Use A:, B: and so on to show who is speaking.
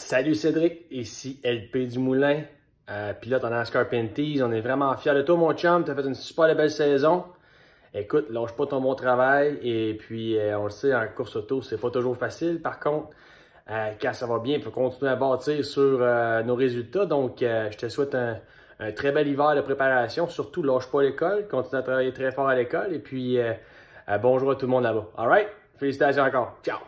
A: Salut Cédric, ici LP du Moulin, euh, pilote en NASCAR Pinties. On est vraiment fiers de toi, mon chum. Tu as fait une super belle saison. Écoute, lâche pas ton bon travail. Et puis, euh, on le sait, en course auto, c'est pas toujours facile. Par contre, Car euh, quand ça va bien, il faut continuer à bâtir sur nos résultats. Donc, je te souhaite un, très bel hiver de préparation. Surtout, lâche pas l'école. Continue à travailler très fort à l'école. Et puis, bonjour à tout le monde là-bas. All Félicitations encore. Ciao!